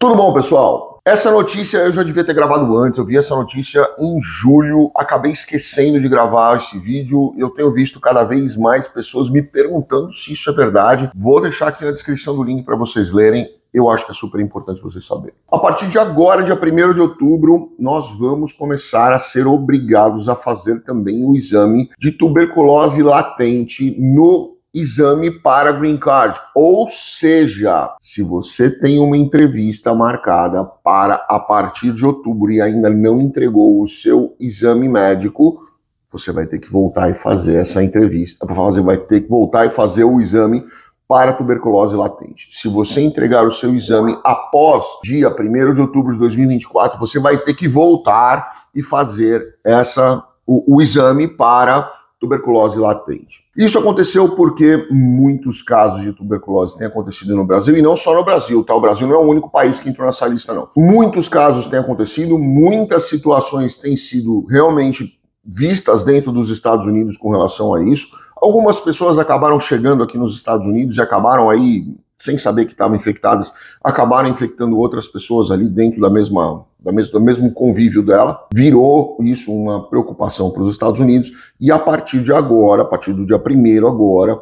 Tudo bom, pessoal? Essa notícia eu já devia ter gravado antes, eu vi essa notícia em julho, acabei esquecendo de gravar esse vídeo. Eu tenho visto cada vez mais pessoas me perguntando se isso é verdade. Vou deixar aqui na descrição do link para vocês lerem. Eu acho que é super importante vocês saberem. A partir de agora, dia 1 de outubro, nós vamos começar a ser obrigados a fazer também o exame de tuberculose latente no exame para green card. Ou seja, se você tem uma entrevista marcada para a partir de outubro e ainda não entregou o seu exame médico, você vai ter que voltar e fazer essa entrevista, fazer, vai ter que voltar e fazer o exame para tuberculose latente. Se você entregar o seu exame após dia 1 de outubro de 2024, você vai ter que voltar e fazer essa o, o exame para tuberculose latente. Isso aconteceu porque muitos casos de tuberculose têm acontecido no Brasil e não só no Brasil, tá? O Brasil não é o único país que entrou nessa lista, não. Muitos casos têm acontecido, muitas situações têm sido realmente vistas dentro dos Estados Unidos com relação a isso. Algumas pessoas acabaram chegando aqui nos Estados Unidos e acabaram aí sem saber que estavam infectadas, acabaram infectando outras pessoas ali dentro da mesma, da mesma, do mesmo convívio dela. Virou isso uma preocupação para os Estados Unidos e a partir de agora, a partir do dia 1 agora,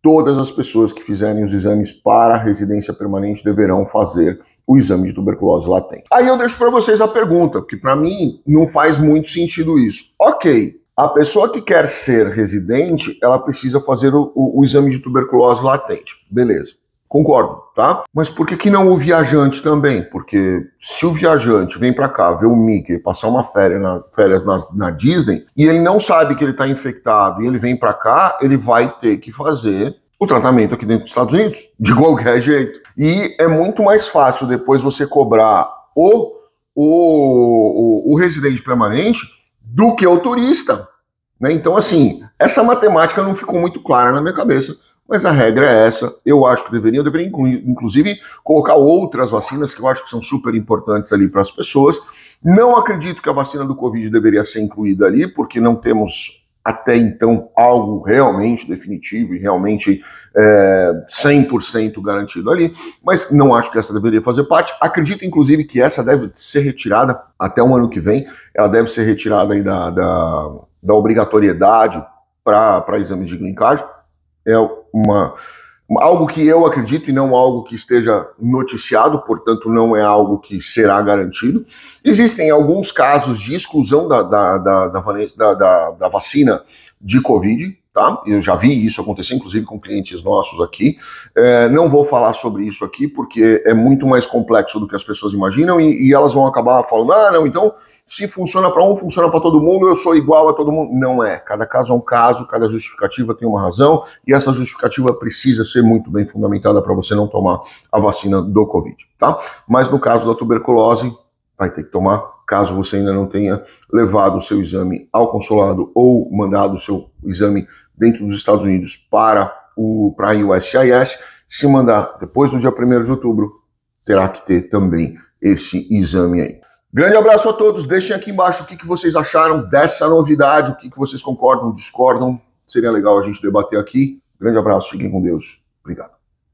todas as pessoas que fizerem os exames para residência permanente deverão fazer o exame de tuberculose latente. Aí eu deixo para vocês a pergunta, que para mim não faz muito sentido isso. OK, a pessoa que quer ser residente, ela precisa fazer o, o, o exame de tuberculose latente. Beleza. Concordo, tá? Mas por que, que não o viajante também? Porque se o viajante vem para cá ver o Mickey passar uma férias na, férias na, na Disney e ele não sabe que ele está infectado e ele vem para cá, ele vai ter que fazer o tratamento aqui dentro dos Estados Unidos, de qualquer jeito. E é muito mais fácil depois você cobrar o, o, o, o residente permanente do que o turista. Né? Então, assim, essa matemática não ficou muito clara na minha cabeça mas a regra é essa. Eu acho que deveria, deveria incluir, inclusive colocar outras vacinas que eu acho que são super importantes ali para as pessoas. Não acredito que a vacina do Covid deveria ser incluída ali, porque não temos até então algo realmente definitivo e realmente é, 100% garantido ali, mas não acho que essa deveria fazer parte. Acredito, inclusive, que essa deve ser retirada até o ano que vem, ela deve ser retirada da, da, da obrigatoriedade para exames de green card é uma algo que eu acredito e não algo que esteja noticiado, portanto, não é algo que será garantido. Existem alguns casos de exclusão da, da, da, da, da, da vacina de Covid, tá? Eu já vi isso acontecer, inclusive com clientes nossos aqui. É, não vou falar sobre isso aqui porque é muito mais complexo do que as pessoas imaginam e, e elas vão acabar falando, ah, não, então se funciona para um, funciona para todo mundo, eu sou igual a todo mundo. Não é. Cada caso é um caso, cada justificativa tem uma razão e essa justificativa precisa ser muito bem fundamentada para você não tomar a vacina do Covid, tá? Mas no caso da tuberculose, vai ter que tomar caso você ainda não tenha levado o seu exame ao consulado ou mandado o seu exame dentro dos Estados Unidos para o para a USCIS, se mandar depois do dia 1 de outubro, terá que ter também esse exame aí. Grande abraço a todos, deixem aqui embaixo o que, que vocês acharam dessa novidade, o que, que vocês concordam, discordam, seria legal a gente debater aqui. Grande abraço, fiquem com Deus, obrigado.